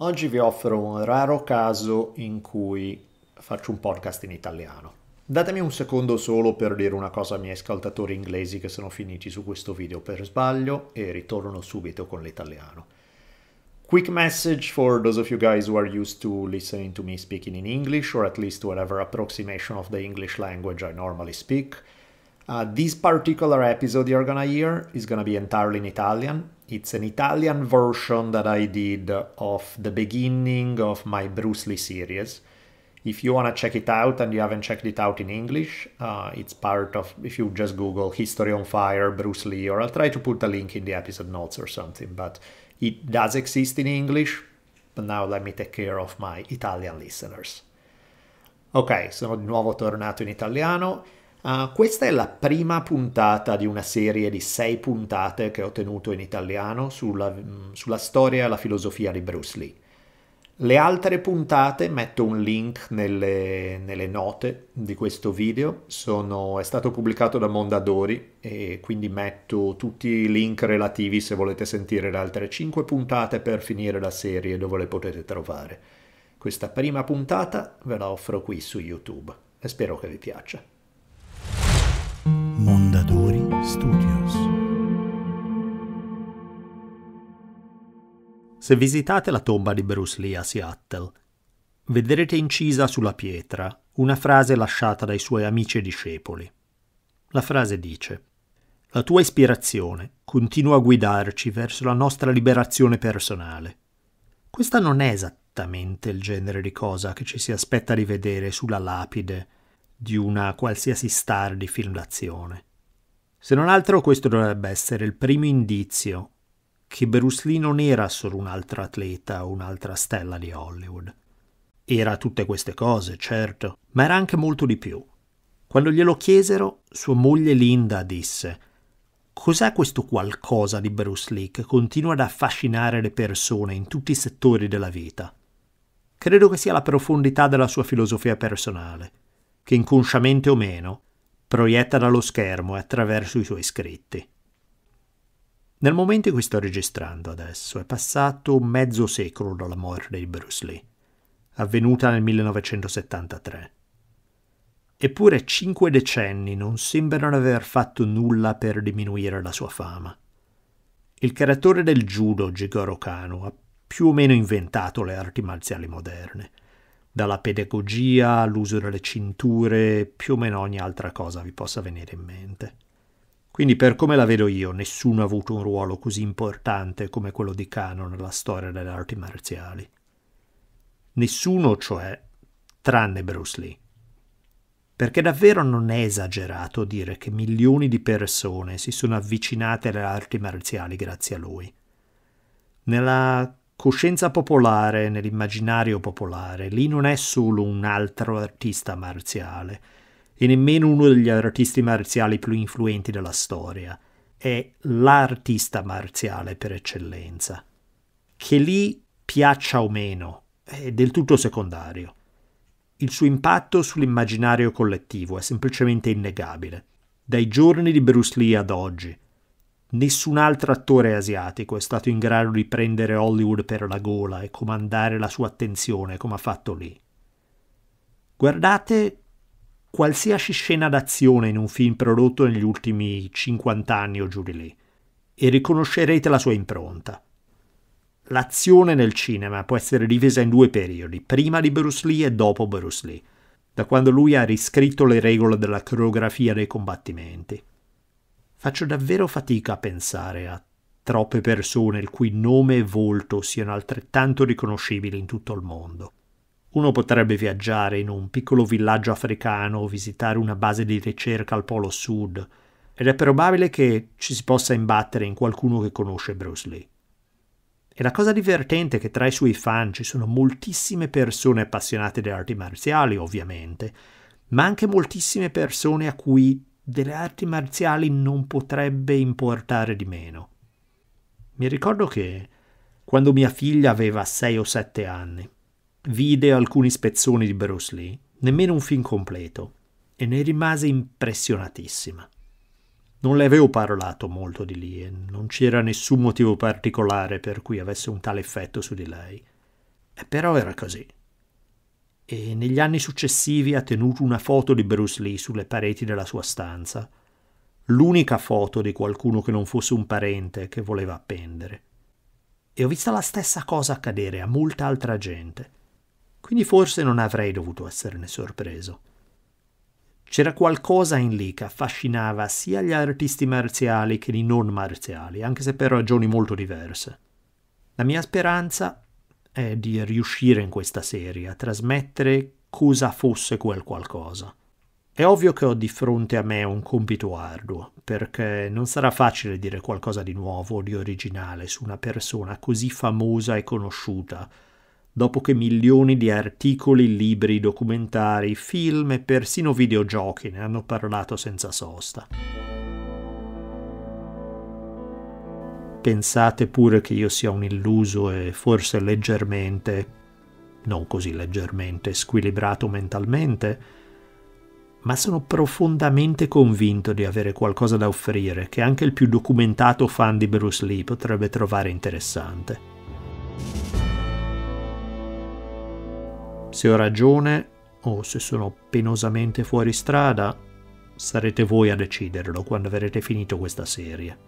Oggi vi offro un raro caso in cui faccio un podcast in italiano. Datemi un secondo solo per dire una cosa ai miei ascoltatori inglesi che sono finiti su questo video per sbaglio e ritorno subito con l'italiano. Quick message for those of you guys who are used to listening to me speaking in English or at least whatever approximation of the English language I normally speak. Uh, this particular episode you're gonna hear is gonna be entirely in Italian. It's an Italian version that I did of the beginning of my Bruce Lee series. If you wanna check it out and you haven't checked it out in English, uh, it's part of, if you just Google History on Fire, Bruce Lee, or I'll try to put a link in the episode notes or something, but it does exist in English. But now let me take care of my Italian listeners. Ok, sono di nuovo tornato in italiano. Uh, questa è la prima puntata di una serie di sei puntate che ho tenuto in italiano sulla, mm, sulla storia e la filosofia di Bruce Lee. Le altre puntate, metto un link nelle, nelle note di questo video, sono, è stato pubblicato da Mondadori e quindi metto tutti i link relativi se volete sentire le altre cinque puntate per finire la serie dove le potete trovare. Questa prima puntata ve la offro qui su YouTube e spero che vi piaccia. Mondadori Studios. Se visitate la tomba di Bruce Lee a Seattle, vedrete incisa sulla pietra una frase lasciata dai suoi amici e discepoli. La frase dice La tua ispirazione continua a guidarci verso la nostra liberazione personale. Questa non è esattamente il genere di cosa che ci si aspetta di vedere sulla lapide di una qualsiasi star di film d'azione. Se non altro questo dovrebbe essere il primo indizio che Bruce Lee non era solo un altro atleta o un'altra stella di Hollywood. Era tutte queste cose, certo, ma era anche molto di più. Quando glielo chiesero, sua moglie Linda disse Cos'è questo qualcosa di Bruce Lee che continua ad affascinare le persone in tutti i settori della vita? Credo che sia la profondità della sua filosofia personale che inconsciamente o meno proietta dallo schermo e attraverso i suoi scritti. Nel momento in cui sto registrando adesso è passato mezzo secolo dalla morte di Bruce Lee, avvenuta nel 1973. Eppure cinque decenni non sembrano aver fatto nulla per diminuire la sua fama. Il creatore del judo, Jigoro Kano, ha più o meno inventato le arti marziali moderne – dalla pedagogia all'uso delle cinture, più o meno ogni altra cosa vi possa venire in mente. Quindi per come la vedo io, nessuno ha avuto un ruolo così importante come quello di Kano nella storia delle arti marziali. Nessuno, cioè, tranne Bruce Lee. Perché davvero non è esagerato dire che milioni di persone si sono avvicinate alle arti marziali grazie a lui. Nella coscienza popolare nell'immaginario popolare, lì non è solo un altro artista marziale e nemmeno uno degli artisti marziali più influenti della storia, è l'artista marziale per eccellenza. Che lì piaccia o meno è del tutto secondario. Il suo impatto sull'immaginario collettivo è semplicemente innegabile. Dai giorni di Bruce Lee ad oggi, Nessun altro attore asiatico è stato in grado di prendere Hollywood per la gola e comandare la sua attenzione come ha fatto lì. Guardate qualsiasi scena d'azione in un film prodotto negli ultimi 50 anni o giù di lì e riconoscerete la sua impronta. L'azione nel cinema può essere divisa in due periodi, prima di Bruce Lee e dopo Bruce Lee, da quando lui ha riscritto le regole della coreografia dei combattimenti. Faccio davvero fatica a pensare a troppe persone il cui nome e volto siano altrettanto riconoscibili in tutto il mondo. Uno potrebbe viaggiare in un piccolo villaggio africano o visitare una base di ricerca al Polo Sud, ed è probabile che ci si possa imbattere in qualcuno che conosce Bruce Lee. E la cosa divertente è che tra i suoi fan ci sono moltissime persone appassionate di arti marziali, ovviamente, ma anche moltissime persone a cui delle arti marziali non potrebbe importare di meno. Mi ricordo che, quando mia figlia aveva sei o sette anni, vide alcuni spezzoni di Bruce Lee, nemmeno un film completo, e ne rimase impressionatissima. Non le avevo parlato molto di lì e non c'era nessun motivo particolare per cui avesse un tale effetto su di lei. E però era così e negli anni successivi ha tenuto una foto di Bruce Lee sulle pareti della sua stanza, l'unica foto di qualcuno che non fosse un parente che voleva appendere. E ho visto la stessa cosa accadere a molta altra gente, quindi forse non avrei dovuto esserne sorpreso. C'era qualcosa in lì che affascinava sia gli artisti marziali che i non marziali, anche se per ragioni molto diverse. La mia speranza è di riuscire in questa serie a trasmettere cosa fosse quel qualcosa. È ovvio che ho di fronte a me un compito arduo, perché non sarà facile dire qualcosa di nuovo o di originale su una persona così famosa e conosciuta, dopo che milioni di articoli, libri, documentari, film e persino videogiochi ne hanno parlato senza sosta. pensate pure che io sia un illuso e forse leggermente, non così leggermente, squilibrato mentalmente, ma sono profondamente convinto di avere qualcosa da offrire che anche il più documentato fan di Bruce Lee potrebbe trovare interessante. Se ho ragione o se sono penosamente fuori strada, sarete voi a deciderlo quando avrete finito questa serie.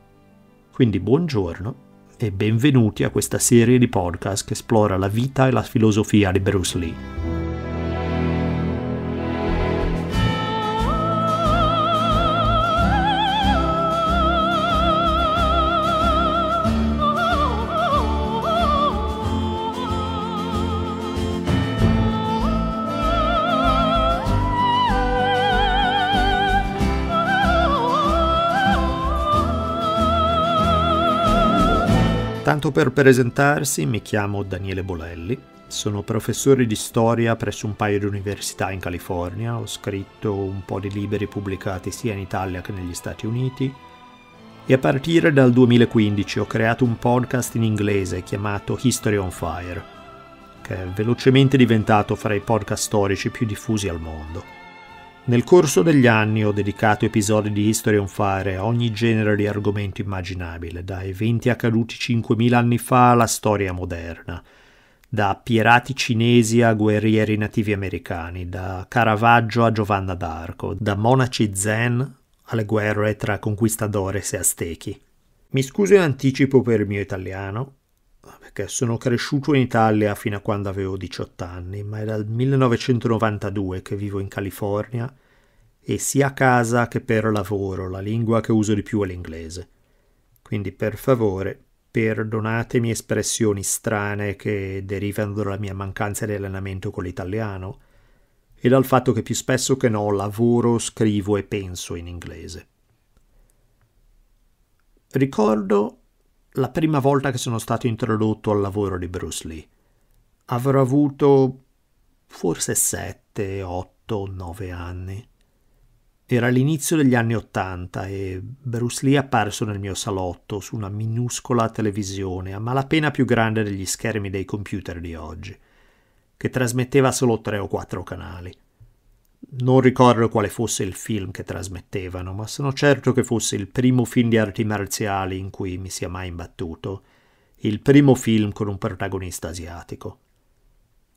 Quindi buongiorno e benvenuti a questa serie di podcast che esplora la vita e la filosofia di Bruce Lee. Tanto per presentarsi, mi chiamo Daniele Bolelli, sono professore di storia presso un paio di università in California, ho scritto un po' di libri pubblicati sia in Italia che negli Stati Uniti e a partire dal 2015 ho creato un podcast in inglese chiamato History on Fire, che è velocemente diventato fra i podcast storici più diffusi al mondo. Nel corso degli anni ho dedicato episodi di History on Fire a ogni genere di argomento immaginabile, da eventi accaduti 5.000 anni fa alla storia moderna, da pirati cinesi a guerrieri nativi americani, da Caravaggio a Giovanna d'Arco, da monaci zen alle guerre tra conquistadores e aztechi. Mi scuso in anticipo per il mio italiano, Ah, perché sono cresciuto in Italia fino a quando avevo 18 anni, ma è dal 1992 che vivo in California e sia a casa che per lavoro la lingua che uso di più è l'inglese. Quindi per favore perdonatemi espressioni strane che derivano dalla mia mancanza di allenamento con l'italiano e dal fatto che più spesso che no lavoro, scrivo e penso in inglese. Ricordo la prima volta che sono stato introdotto al lavoro di Bruce Lee. Avrò avuto forse 7, 8, 9 anni. Era l'inizio degli anni Ottanta e Bruce Lee è apparso nel mio salotto su una minuscola televisione, a malapena più grande degli schermi dei computer di oggi, che trasmetteva solo tre o quattro canali. Non ricordo quale fosse il film che trasmettevano, ma sono certo che fosse il primo film di arti marziali in cui mi sia mai imbattuto, il primo film con un protagonista asiatico.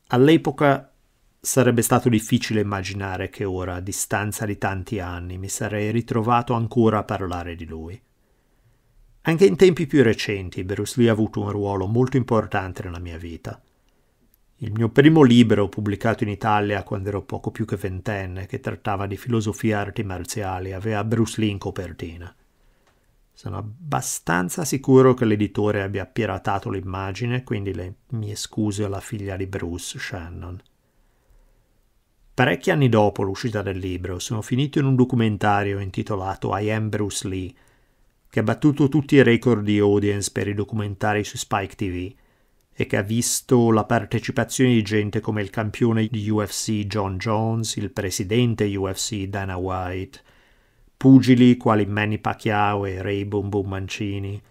All'epoca sarebbe stato difficile immaginare che ora, a distanza di tanti anni, mi sarei ritrovato ancora a parlare di lui. Anche in tempi più recenti Bruce Lee ha avuto un ruolo molto importante nella mia vita – il mio primo libro, pubblicato in Italia quando ero poco più che ventenne, che trattava di filosofia e arti marziali, aveva Bruce Lee in copertina. Sono abbastanza sicuro che l'editore abbia piratato l'immagine, quindi le mie scuse alla figlia di Bruce, Shannon. Parecchi anni dopo l'uscita del libro sono finito in un documentario intitolato I Am Bruce Lee, che ha battuto tutti i record di audience per i documentari su Spike TV e che ha visto la partecipazione di gente come il campione di UFC John Jones, il presidente UFC Dana White, pugili quali Manny Pacquiao e Ray Boom Boom Mancini,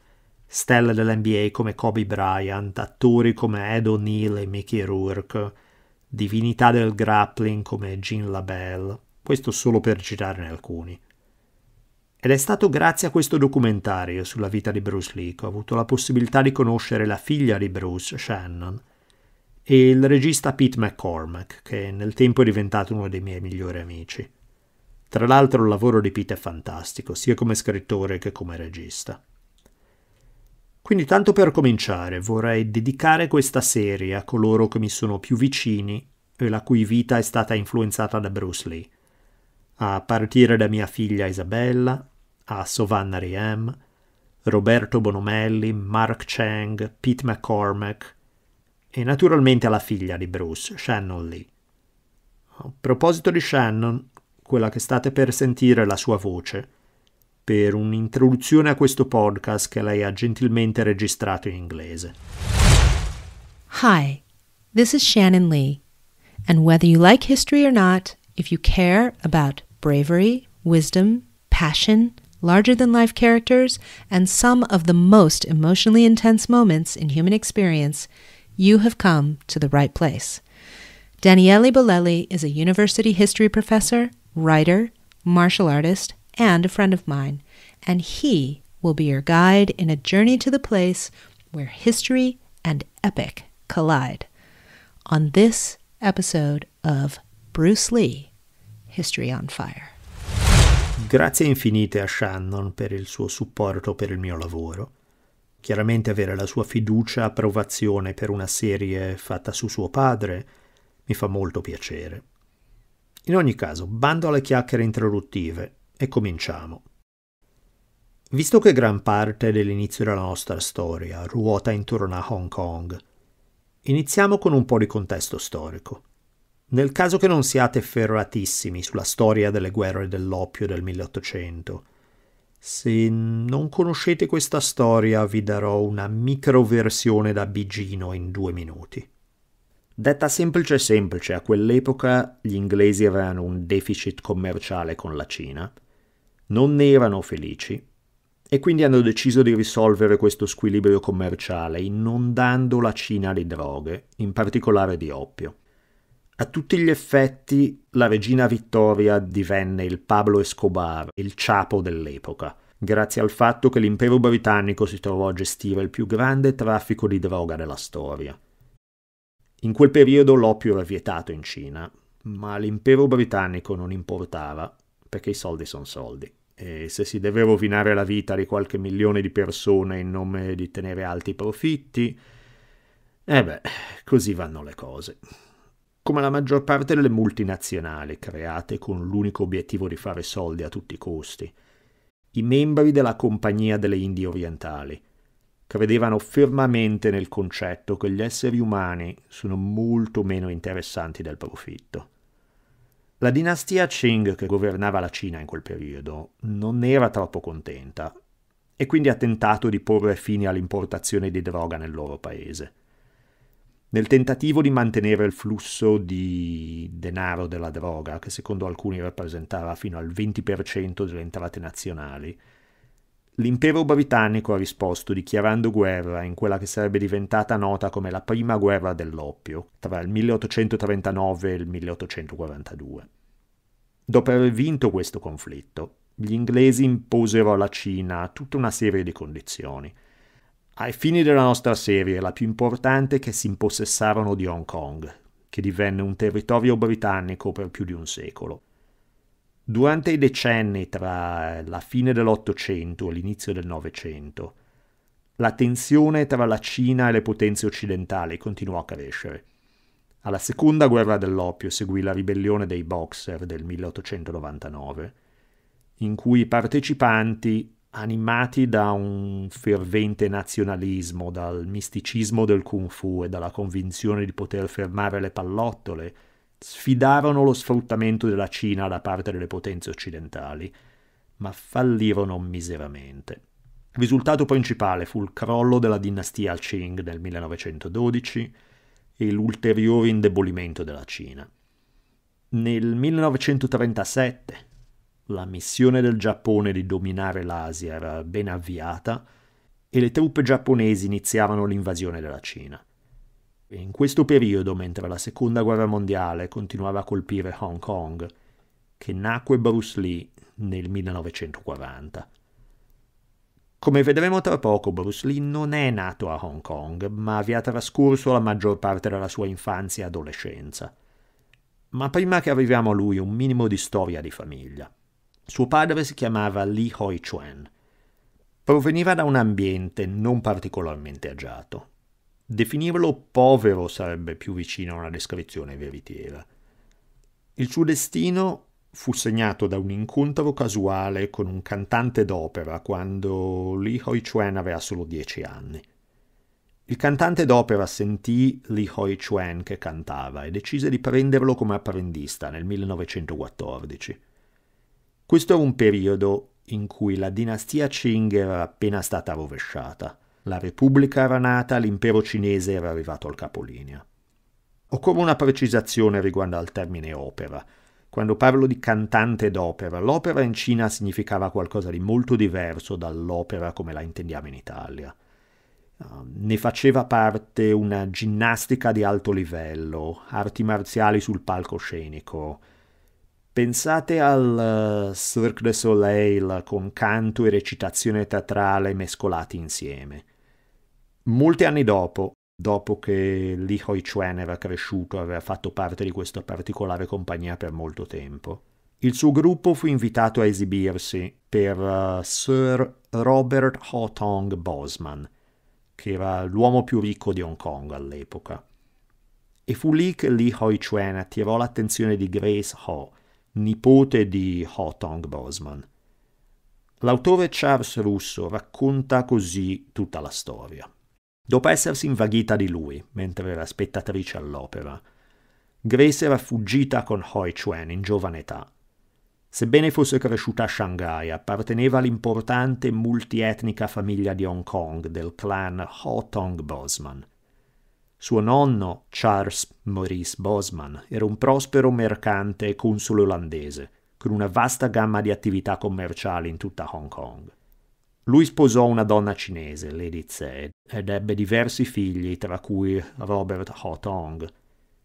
stelle dell'NBA come Kobe Bryant, attori come Ed O'Neill e Mickey Rourke, divinità del grappling come Gene LaBelle, questo solo per citarne alcuni. Ed è stato grazie a questo documentario sulla vita di Bruce Lee che ho avuto la possibilità di conoscere la figlia di Bruce, Shannon, e il regista Pete McCormack, che nel tempo è diventato uno dei miei migliori amici. Tra l'altro il lavoro di Pete è fantastico, sia come scrittore che come regista. Quindi tanto per cominciare vorrei dedicare questa serie a coloro che mi sono più vicini e la cui vita è stata influenzata da Bruce Lee, a partire da mia figlia Isabella, a Sovanna Riem, Roberto Bonomelli, Mark Chang, Pete McCormack e naturalmente alla figlia di Bruce, Shannon Lee. A proposito di Shannon, quella che state per sentire è la sua voce, per un'introduzione a questo podcast che lei ha gentilmente registrato in inglese. Hi, this is Shannon Lee, and whether you like history or not, if you care about bravery, wisdom, passion, larger than life characters, and some of the most emotionally intense moments in human experience, you have come to the right place. Daniele Bolelli is a university history professor, writer, martial artist, and a friend of mine, and he will be your guide in a journey to the place where history and epic collide. On this episode of Bruce Lee History on Fire. Grazie infinite a Shannon per il suo supporto per il mio lavoro. Chiaramente avere la sua fiducia e approvazione per una serie fatta su suo padre mi fa molto piacere. In ogni caso, bando alle chiacchiere introduttive e cominciamo. Visto che gran parte dell'inizio della nostra storia ruota intorno a Hong Kong, iniziamo con un po' di contesto storico. Nel caso che non siate ferratissimi sulla storia delle guerre dell'oppio del 1800, se non conoscete questa storia vi darò una microversione da bigino in due minuti. Detta semplice semplice, a quell'epoca gli inglesi avevano un deficit commerciale con la Cina, non ne erano felici e quindi hanno deciso di risolvere questo squilibrio commerciale inondando la Cina di droghe, in particolare di oppio. A tutti gli effetti, la regina Vittoria divenne il Pablo Escobar, il ciapo dell'epoca, grazie al fatto che l'impero britannico si trovò a gestire il più grande traffico di droga della storia. In quel periodo l'oppio era vietato in Cina, ma l'impero britannico non importava, perché i soldi sono soldi. E se si deve rovinare la vita di qualche milione di persone in nome di tenere alti i profitti, eh beh, così vanno le cose come la maggior parte delle multinazionali create con l'unico obiettivo di fare soldi a tutti i costi. I membri della Compagnia delle Indie Orientali credevano fermamente nel concetto che gli esseri umani sono molto meno interessanti del profitto. La dinastia Qing che governava la Cina in quel periodo non era troppo contenta e quindi ha tentato di porre fine all'importazione di droga nel loro paese nel tentativo di mantenere il flusso di denaro della droga, che secondo alcuni rappresentava fino al 20% delle entrate nazionali. L'impero britannico ha risposto dichiarando guerra in quella che sarebbe diventata nota come la prima guerra dell'oppio, tra il 1839 e il 1842. Dopo aver vinto questo conflitto, gli inglesi imposero alla Cina tutta una serie di condizioni, ai fini della nostra serie, la più importante è che si impossessarono di Hong Kong, che divenne un territorio britannico per più di un secolo. Durante i decenni tra la fine dell'Ottocento e l'inizio del Novecento, la tensione tra la Cina e le potenze occidentali continuò a crescere. Alla seconda guerra dell'oppio seguì la ribellione dei Boxer del 1899, in cui i partecipanti animati da un fervente nazionalismo, dal misticismo del kung fu e dalla convinzione di poter fermare le pallottole, sfidarono lo sfruttamento della Cina da parte delle potenze occidentali, ma fallirono miseramente. Il risultato principale fu il crollo della dinastia Qing nel 1912 e l'ulteriore indebolimento della Cina. Nel 1937, la missione del Giappone di dominare l'Asia era ben avviata e le truppe giapponesi iniziavano l'invasione della Cina. In questo periodo, mentre la seconda guerra mondiale continuava a colpire Hong Kong, che nacque Bruce Lee nel 1940. Come vedremo tra poco, Bruce Lee non è nato a Hong Kong, ma vi ha trascorso la maggior parte della sua infanzia e adolescenza. Ma prima che arriviamo a lui, un minimo di storia di famiglia. Suo padre si chiamava Li Hoi Chuen. Proveniva da un ambiente non particolarmente agiato. Definirlo povero sarebbe più vicino a una descrizione veritiera. Il suo destino fu segnato da un incontro casuale con un cantante d'opera quando Li Hoi Chuen aveva solo dieci anni. Il cantante d'opera sentì Li Hoi Chuen che cantava e decise di prenderlo come apprendista nel 1914. Questo è un periodo in cui la dinastia Qing era appena stata rovesciata. La Repubblica era nata, l'impero cinese era arrivato al capolinea. Occorre una precisazione riguardo al termine opera. Quando parlo di cantante d'opera, l'opera in Cina significava qualcosa di molto diverso dall'opera come la intendiamo in Italia. Ehm, ne faceva parte una ginnastica di alto livello, arti marziali sul palcoscenico, Pensate al eh, Cirque du Soleil con canto e recitazione teatrale mescolati insieme. Molti anni dopo, dopo che Lee Hoi Chuen era cresciuto, e aveva fatto parte di questa particolare compagnia per molto tempo, il suo gruppo fu invitato a esibirsi per eh, Sir Robert Hotong Bosman, che era l'uomo più ricco di Hong Kong all'epoca. E fu lì che Lee Hoi Chuen attirò l'attenzione di Grace Ho, nipote di Hotong Bosman. L'autore Charles Russo racconta così tutta la storia. Dopo essersi invaghita di lui, mentre era spettatrice all'opera, Grace era fuggita con Hoi Chuen in giovane età. Sebbene fosse cresciuta a Shanghai, apparteneva all'importante multietnica famiglia di Hong Kong del clan Ho Tong Bosman. Suo nonno, Charles Maurice Bosman, era un prospero mercante e console olandese, con una vasta gamma di attività commerciali in tutta Hong Kong. Lui sposò una donna cinese, Lady Tse, ed ebbe diversi figli, tra cui Robert Ho Tong,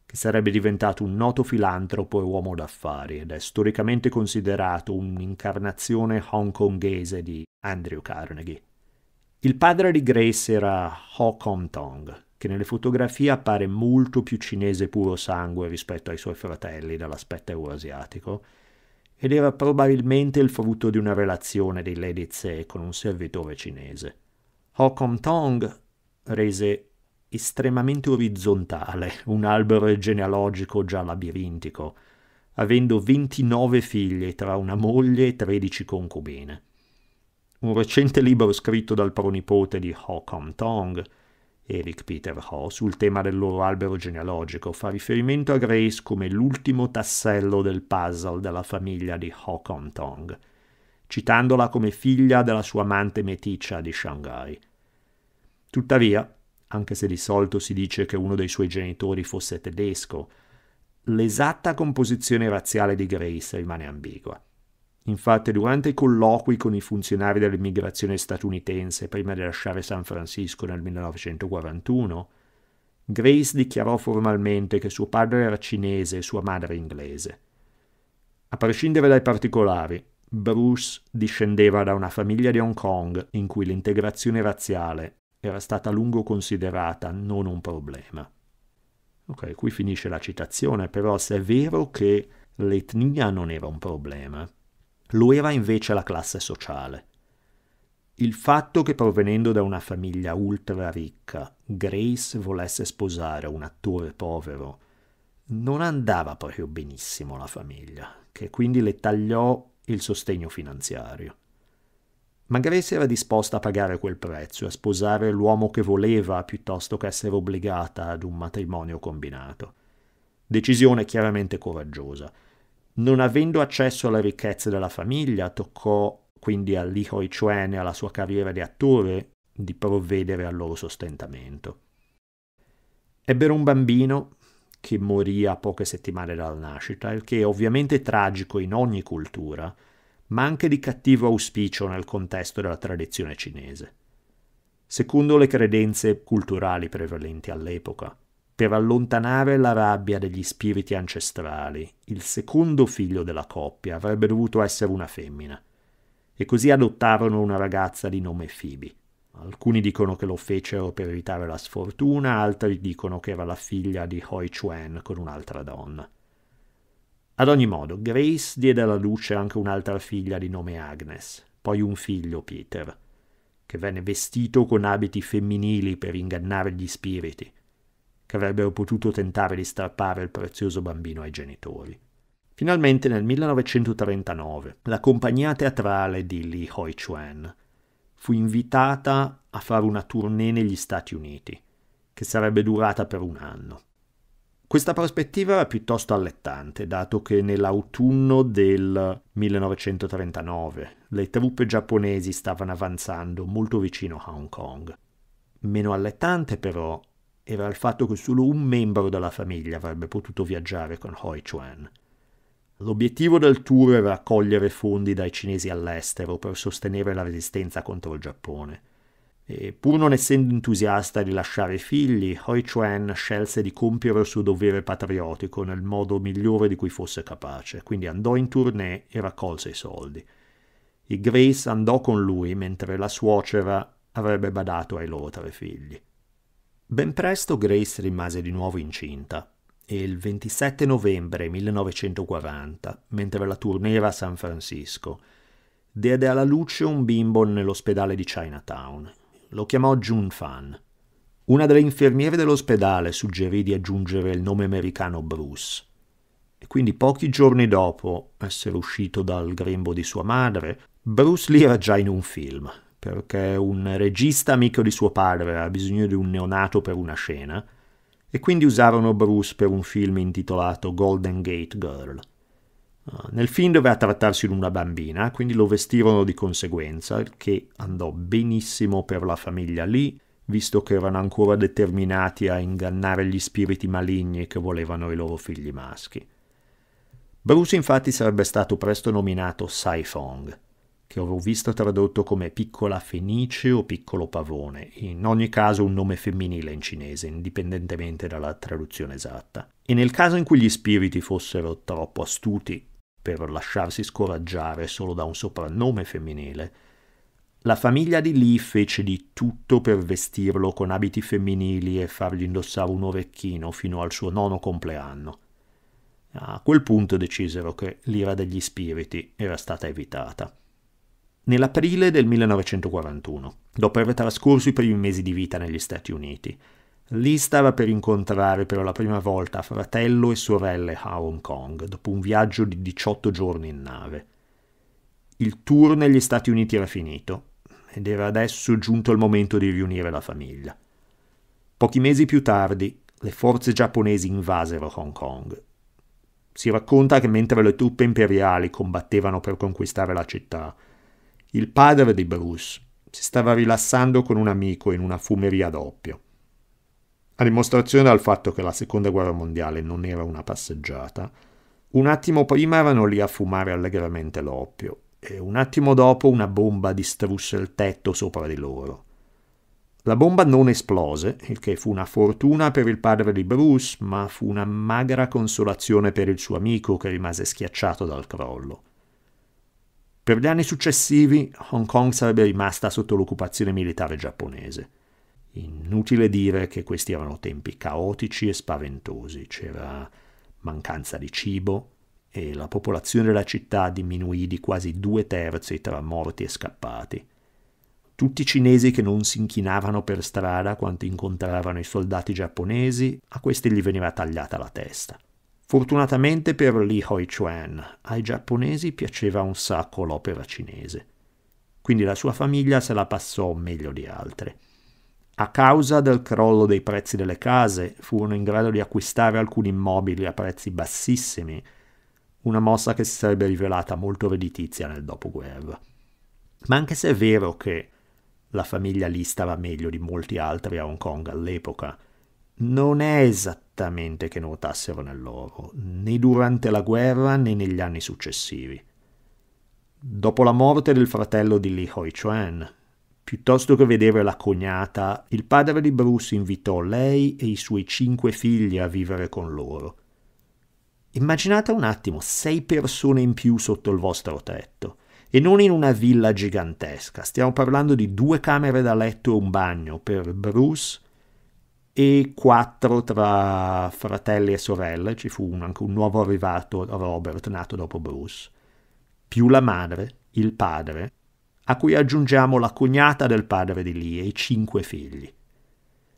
che sarebbe diventato un noto filantropo e uomo d'affari ed è storicamente considerato un'incarnazione hongkongese di Andrew Carnegie. Il padre di Grace era Ho Kong Tong, che nelle fotografie appare molto più cinese puro sangue rispetto ai suoi fratelli dall'aspetto euroasiatico, ed era probabilmente il frutto di una relazione di Lady Ledizé con un servitore cinese. Hokom Tong rese estremamente orizzontale un albero genealogico già labirintico, avendo 29 figli tra una moglie e 13 concubine. Un recente libro scritto dal pronipote di Hokom Tong Eric Peter Ho sul tema del loro albero genealogico fa riferimento a Grace come l'ultimo tassello del puzzle della famiglia di Ho Tong, citandola come figlia della sua amante meticcia di Shanghai. Tuttavia, anche se di solito si dice che uno dei suoi genitori fosse tedesco, l'esatta composizione razziale di Grace rimane ambigua. Infatti, durante i colloqui con i funzionari dell'immigrazione statunitense prima di lasciare San Francisco nel 1941, Grace dichiarò formalmente che suo padre era cinese e sua madre inglese. A prescindere dai particolari, Bruce discendeva da una famiglia di Hong Kong in cui l'integrazione razziale era stata a lungo considerata non un problema. Ok, qui finisce la citazione, però se è vero che l'etnia non era un problema, lo era invece la classe sociale. Il fatto che provenendo da una famiglia ultra ricca, Grace volesse sposare un attore povero, non andava proprio benissimo alla famiglia, che quindi le tagliò il sostegno finanziario. Ma Grace era disposta a pagare quel prezzo e a sposare l'uomo che voleva piuttosto che essere obbligata ad un matrimonio combinato. Decisione chiaramente coraggiosa, non avendo accesso alle ricchezze della famiglia, toccò quindi a Li Hoi Chuen e alla sua carriera di attore di provvedere al loro sostentamento. Ebbero un bambino che morì a poche settimane dalla nascita, il che è ovviamente tragico in ogni cultura, ma anche di cattivo auspicio nel contesto della tradizione cinese, secondo le credenze culturali prevalenti all'epoca per allontanare la rabbia degli spiriti ancestrali. Il secondo figlio della coppia avrebbe dovuto essere una femmina. E così adottarono una ragazza di nome Phoebe. Alcuni dicono che lo fecero per evitare la sfortuna, altri dicono che era la figlia di Hoi Chuen con un'altra donna. Ad ogni modo, Grace diede alla luce anche un'altra figlia di nome Agnes, poi un figlio Peter, che venne vestito con abiti femminili per ingannare gli spiriti, che avrebbero potuto tentare di strappare il prezioso bambino ai genitori. Finalmente nel 1939 la compagnia teatrale di Lee Hoi-Chuan fu invitata a fare una tournée negli Stati Uniti, che sarebbe durata per un anno. Questa prospettiva era piuttosto allettante, dato che nell'autunno del 1939 le truppe giapponesi stavano avanzando molto vicino a Hong Kong. Meno allettante però era il fatto che solo un membro della famiglia avrebbe potuto viaggiare con Hoi Chuan. L'obiettivo del tour era raccogliere fondi dai cinesi all'estero per sostenere la resistenza contro il Giappone. E pur non essendo entusiasta di lasciare i figli, Hoi Chuan scelse di compiere il suo dovere patriottico nel modo migliore di cui fosse capace, quindi andò in tournée e raccolse i soldi. E Grace andò con lui mentre la suocera avrebbe badato ai loro tre figli. Ben presto Grace rimase di nuovo incinta e il 27 novembre 1940, mentre la tournée era a San Francisco, diede alla luce un bimbo nell'ospedale di Chinatown. Lo chiamò Jun Fan. Una delle infermiere dell'ospedale suggerì di aggiungere il nome americano Bruce. E quindi pochi giorni dopo essere uscito dal grembo di sua madre, Bruce Lee era già in un film, perché un regista amico di suo padre aveva bisogno di un neonato per una scena, e quindi usarono Bruce per un film intitolato Golden Gate Girl. Ah, nel film doveva trattarsi di una bambina, quindi lo vestirono di conseguenza, che andò benissimo per la famiglia lì, visto che erano ancora determinati a ingannare gli spiriti maligni che volevano i loro figli maschi. Bruce infatti sarebbe stato presto nominato Saifong, che avevo visto tradotto come piccola fenice o piccolo pavone, in ogni caso un nome femminile in cinese, indipendentemente dalla traduzione esatta. E nel caso in cui gli spiriti fossero troppo astuti per lasciarsi scoraggiare solo da un soprannome femminile, la famiglia di Lee fece di tutto per vestirlo con abiti femminili e fargli indossare un orecchino fino al suo nono compleanno. A quel punto decisero che l'ira degli spiriti era stata evitata nell'aprile del 1941, dopo aver trascorso i primi mesi di vita negli Stati Uniti. Lì stava per incontrare per la prima volta fratello e sorelle a Hong Kong, dopo un viaggio di 18 giorni in nave. Il tour negli Stati Uniti era finito ed era adesso giunto il momento di riunire la famiglia. Pochi mesi più tardi, le forze giapponesi invasero Hong Kong. Si racconta che mentre le truppe imperiali combattevano per conquistare la città, il padre di Bruce si stava rilassando con un amico in una fumeria d'oppio. A dimostrazione del fatto che la seconda guerra mondiale non era una passeggiata, un attimo prima erano lì a fumare allegramente l'oppio e un attimo dopo una bomba distrusse il tetto sopra di loro. La bomba non esplose, il che fu una fortuna per il padre di Bruce, ma fu una magra consolazione per il suo amico che rimase schiacciato dal crollo. Per gli anni successivi Hong Kong sarebbe rimasta sotto l'occupazione militare giapponese. Inutile dire che questi erano tempi caotici e spaventosi, c'era mancanza di cibo e la popolazione della città diminuì di quasi due terzi tra morti e scappati. Tutti i cinesi che non si inchinavano per strada quando incontravano i soldati giapponesi, a questi gli veniva tagliata la testa. Fortunatamente per Li Hoi-chuan, ai giapponesi piaceva un sacco l'opera cinese, quindi la sua famiglia se la passò meglio di altre. A causa del crollo dei prezzi delle case, furono in grado di acquistare alcuni immobili a prezzi bassissimi, una mossa che si sarebbe rivelata molto redditizia nel dopoguerra. Ma anche se è vero che la famiglia lì stava meglio di molti altri a Hong Kong all'epoca, non è esattamente nettamente che nuotassero nell'oro, né durante la guerra né negli anni successivi. Dopo la morte del fratello di Li Hoi Chuan, piuttosto che vedere la cognata, il padre di Bruce invitò lei e i suoi cinque figli a vivere con loro. Immaginate un attimo sei persone in più sotto il vostro tetto e non in una villa gigantesca. Stiamo parlando di due camere da letto e un bagno per Bruce, e quattro tra fratelli e sorelle, ci fu un, anche un nuovo arrivato, Robert, nato dopo Bruce, più la madre, il padre, a cui aggiungiamo la cognata del padre di Lee e i cinque figli.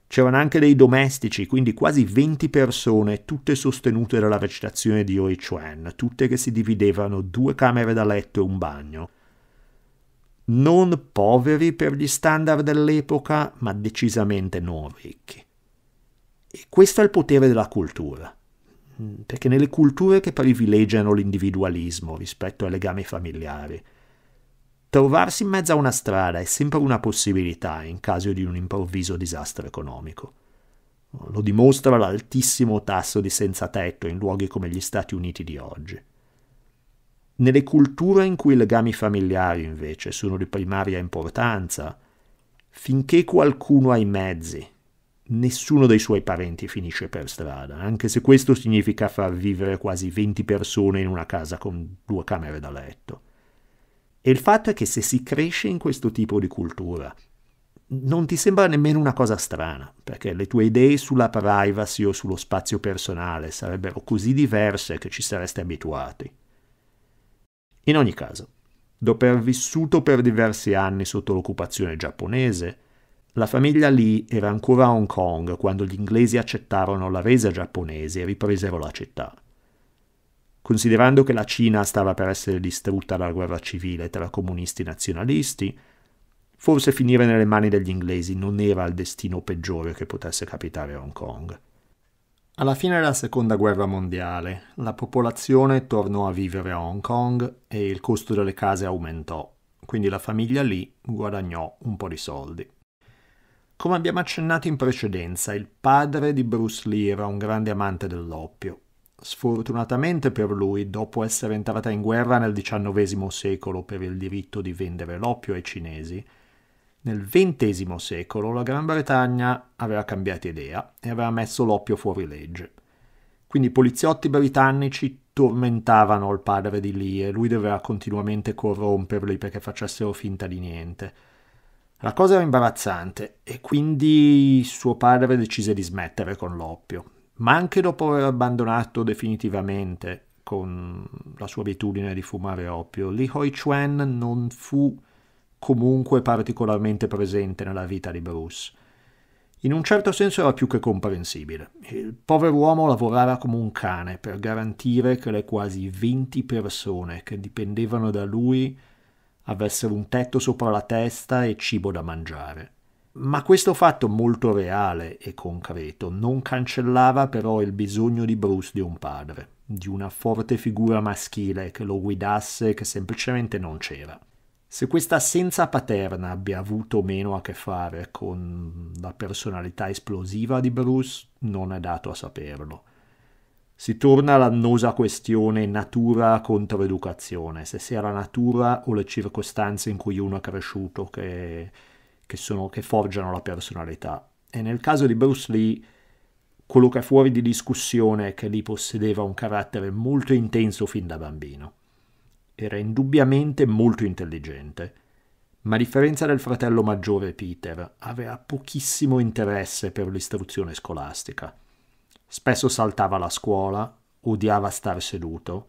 C'erano anche dei domestici, quindi quasi 20 persone, tutte sostenute dalla recitazione di Oi Chuan, tutte che si dividevano due camere da letto e un bagno. Non poveri per gli standard dell'epoca, ma decisamente non ricchi. E questo è il potere della cultura, mm, perché nelle culture che privilegiano l'individualismo rispetto ai legami familiari, trovarsi in mezzo a una strada è sempre una possibilità in caso di un improvviso disastro economico. Lo dimostra l'altissimo tasso di senza tetto in luoghi come gli Stati Uniti di oggi. Nelle culture in cui i legami familiari invece sono di primaria importanza, finché qualcuno ha i mezzi nessuno dei suoi parenti finisce per strada, anche se questo significa far vivere quasi 20 persone in una casa con due camere da letto. E il fatto è che se si cresce in questo tipo di cultura, non ti sembra nemmeno una cosa strana, perché le tue idee sulla privacy o sullo spazio personale sarebbero così diverse che ci saresti abituati. In ogni caso, dopo aver vissuto per diversi anni sotto l'occupazione giapponese, la famiglia Lee era ancora a Hong Kong quando gli inglesi accettarono la resa giapponese e ripresero la città. Considerando che la Cina stava per essere distrutta dalla guerra civile tra comunisti e nazionalisti, forse finire nelle mani degli inglesi non era il destino peggiore che potesse capitare a Hong Kong. Alla fine della seconda guerra mondiale, la popolazione tornò a vivere a Hong Kong e il costo delle case aumentò, quindi la famiglia Lee guadagnò un po' di soldi. Come abbiamo accennato in precedenza, il padre di Bruce Lee era un grande amante dell'oppio. Sfortunatamente per lui, dopo essere entrata in guerra nel XIX secolo per il diritto di vendere l'oppio ai cinesi, nel XX secolo la Gran Bretagna aveva cambiato idea e aveva messo l'oppio fuori legge. Quindi i poliziotti britannici tormentavano il padre di Lee e lui doveva continuamente corromperli perché facessero finta di niente. La cosa era imbarazzante e quindi suo padre decise di smettere con l'oppio, ma anche dopo aver abbandonato definitivamente con la sua abitudine di fumare oppio, Li Hoi Chuen non fu comunque particolarmente presente nella vita di Bruce. In un certo senso era più che comprensibile. Il povero uomo lavorava come un cane per garantire che le quasi 20 persone che dipendevano da lui avessero un tetto sopra la testa e cibo da mangiare. Ma questo fatto molto reale e concreto non cancellava però il bisogno di Bruce di un padre, di una forte figura maschile che lo guidasse che semplicemente non c'era. Se questa assenza paterna abbia avuto meno a che fare con la personalità esplosiva di Bruce, non è dato a saperlo. Si torna all'annosa questione natura contro educazione, se sia la natura o le circostanze in cui uno è cresciuto che, che, sono, che forgiano la personalità. E nel caso di Bruce Lee, quello che è fuori di discussione è che Lee possedeva un carattere molto intenso fin da bambino. Era indubbiamente molto intelligente ma a differenza del fratello maggiore Peter, aveva pochissimo interesse per l'istruzione scolastica. Spesso saltava la scuola, odiava star seduto,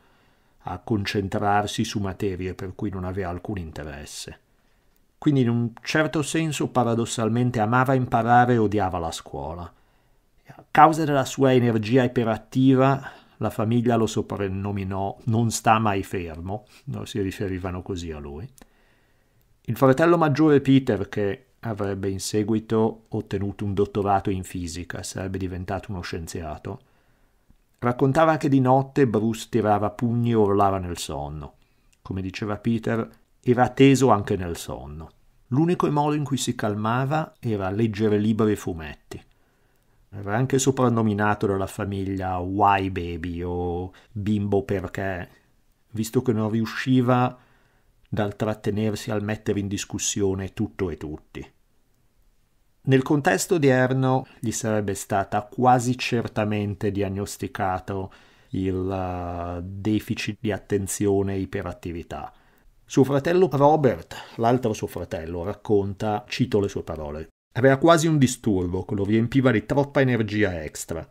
a concentrarsi su materie per cui non aveva alcun interesse. Quindi in un certo senso paradossalmente amava imparare e odiava la scuola. A causa della sua energia iperattiva la famiglia lo soprannominò Non sta mai fermo, no, si riferivano così a lui. Il fratello maggiore Peter, che avrebbe in seguito ottenuto un dottorato in fisica, sarebbe diventato uno scienziato. Raccontava che di notte Bruce tirava pugni e urlava nel sonno. Come diceva Peter, era teso anche nel sonno. L'unico modo in cui si calmava era leggere libri e fumetti. Era anche soprannominato dalla famiglia Why Baby o Bimbo perché, visto che non riusciva a dal trattenersi al mettere in discussione tutto e tutti. Nel contesto odierno gli sarebbe stata quasi certamente diagnosticato il eh, deficit di attenzione e iperattività. Suo fratello Robert, l'altro suo fratello, racconta, cito le sue parole, aveva quasi un disturbo che lo riempiva di troppa energia extra,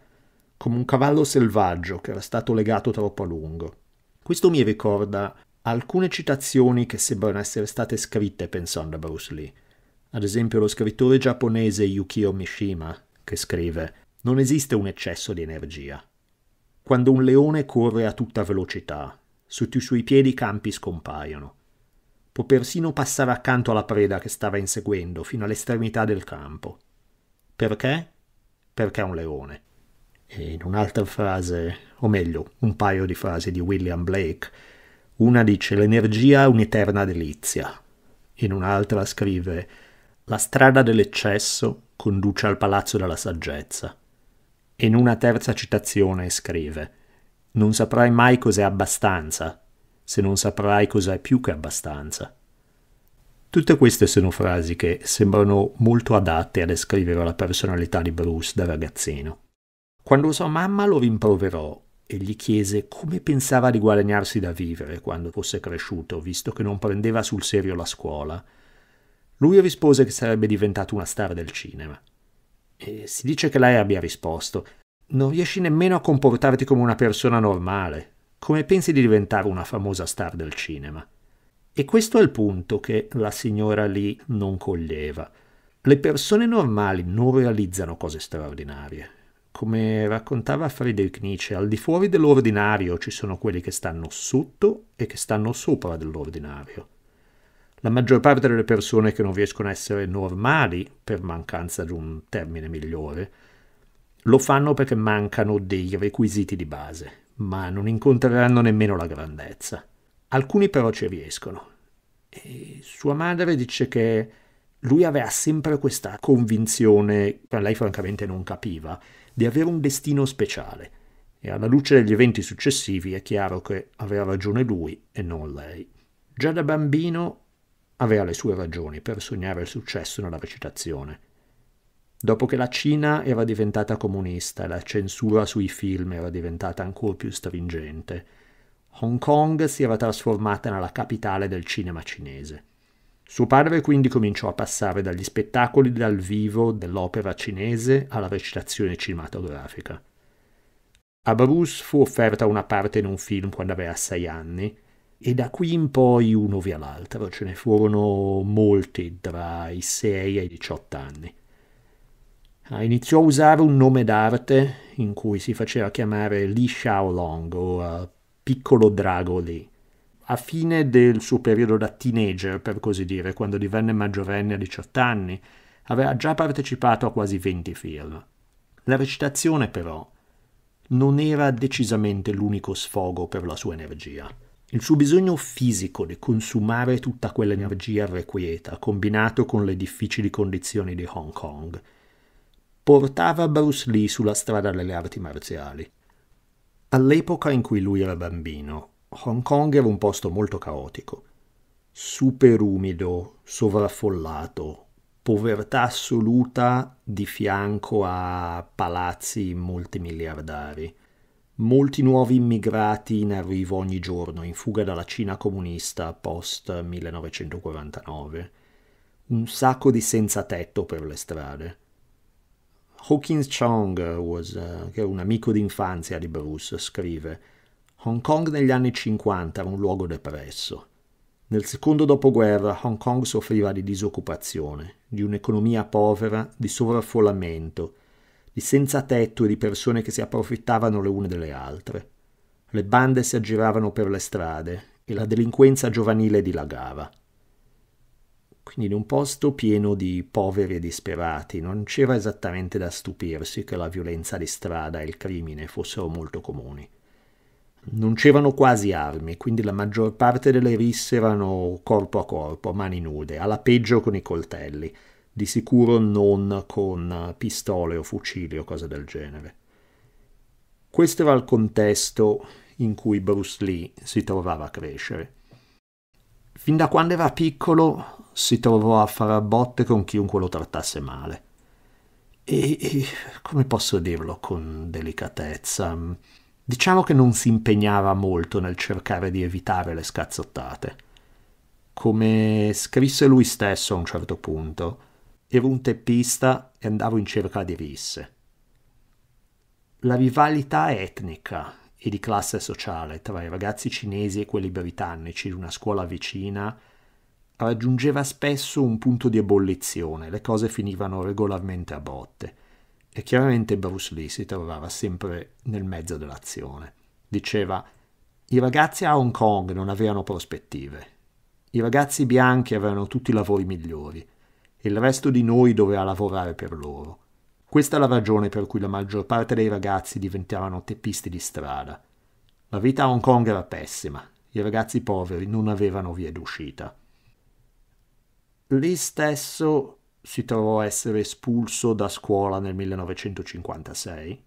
come un cavallo selvaggio che era stato legato troppo a lungo. Questo mi ricorda alcune citazioni che sembrano essere state scritte pensando a Bruce Lee. Ad esempio lo scrittore giapponese Yukio Mishima, che scrive Non esiste un eccesso di energia. Quando un leone corre a tutta velocità, sotto i suoi piedi i campi scompaiono. Può persino passare accanto alla preda che stava inseguendo fino all'estremità del campo. Perché? Perché è un leone. E in un'altra frase, o meglio, un paio di frasi di William Blake, una dice l'energia è un'eterna delizia. In un'altra scrive la strada dell'eccesso conduce al palazzo della saggezza. In una terza citazione scrive non saprai mai cos'è abbastanza se non saprai cos'è più che abbastanza. Tutte queste sono frasi che sembrano molto adatte a descrivere la personalità di Bruce da ragazzino. Quando sua mamma lo rimproverò e gli chiese come pensava di guadagnarsi da vivere quando fosse cresciuto, visto che non prendeva sul serio la scuola. Lui rispose che sarebbe diventato una star del cinema. E si dice che lei abbia risposto: Non riesci nemmeno a comportarti come una persona normale. Come pensi di diventare una famosa star del cinema? E questo è il punto che la signora lì non coglieva. Le persone normali non realizzano cose straordinarie come raccontava Friedrich Nietzsche, al di fuori dell'ordinario ci sono quelli che stanno sotto e che stanno sopra dell'ordinario. La maggior parte delle persone che non riescono a essere normali, per mancanza di un termine migliore, lo fanno perché mancano dei requisiti di base, ma non incontreranno nemmeno la grandezza. Alcuni però ci riescono. E sua madre dice che lui aveva sempre questa convinzione, lei francamente non capiva, di avere un destino speciale, e alla luce degli eventi successivi è chiaro che aveva ragione lui e non lei. Già da bambino aveva le sue ragioni per sognare il successo nella recitazione. Dopo che la Cina era diventata comunista e la censura sui film era diventata ancora più stringente, Hong Kong si era trasformata nella capitale del cinema cinese. Suo padre quindi cominciò a passare dagli spettacoli dal vivo dell'opera cinese alla recitazione cinematografica. A Bruce fu offerta una parte in un film quando aveva sei anni e da qui in poi uno via l'altro, ce ne furono molti tra i 6 e i 18 anni. Iniziò a usare un nome d'arte in cui si faceva chiamare Li Xiaolong o uh, Piccolo Drago Lee a fine del suo periodo da teenager, per così dire, quando divenne maggiorenne a 18 anni, aveva già partecipato a quasi 20 film. La recitazione, però, non era decisamente l'unico sfogo per la sua energia. Il suo bisogno fisico di consumare tutta quell'energia requieta, combinato con le difficili condizioni di Hong Kong, portava Bruce Lee sulla strada delle arti marziali. All'epoca in cui lui era bambino, Hong Kong era un posto molto caotico, superumido, sovraffollato, povertà assoluta di fianco a palazzi multimiliardari. Molti nuovi immigrati in arrivo ogni giorno, in fuga dalla Cina comunista post 1949. Un sacco di senza tetto per le strade. Hawkins Chong, was, uh, che è un amico d'infanzia di Bruce, scrive Hong Kong negli anni 50 era un luogo depresso. Nel secondo dopoguerra Hong Kong soffriva di disoccupazione, di un'economia povera, di sovraffollamento, di senza tetto e di persone che si approfittavano le une delle altre. Le bande si aggiravano per le strade e la delinquenza giovanile dilagava. Quindi in un posto pieno di poveri e disperati non c'era esattamente da stupirsi che la violenza di strada e il crimine fossero molto comuni. Non c'erano quasi armi, quindi la maggior parte delle risse erano corpo a corpo, mani nude, alla peggio con i coltelli, di sicuro non con pistole o fucili o cose del genere. Questo era il contesto in cui Bruce Lee si trovava a crescere. Fin da quando era piccolo si trovò a fare a botte con chiunque lo trattasse male. E, e come posso dirlo con delicatezza? Diciamo che non si impegnava molto nel cercare di evitare le scazzottate. Come scrisse lui stesso a un certo punto, ero un teppista e andavo in cerca di risse. La rivalità etnica e di classe sociale tra i ragazzi cinesi e quelli britannici di una scuola vicina raggiungeva spesso un punto di ebollizione, le cose finivano regolarmente a botte. E chiaramente Bruce Lee si trovava sempre nel mezzo dell'azione. Diceva, i ragazzi a Hong Kong non avevano prospettive, i ragazzi bianchi avevano tutti i lavori migliori il resto di noi doveva lavorare per loro. Questa è la ragione per cui la maggior parte dei ragazzi diventavano teppisti di strada. La vita a Hong Kong era pessima, i ragazzi poveri non avevano via d'uscita. Lì stesso si trovò a essere espulso da scuola nel 1956.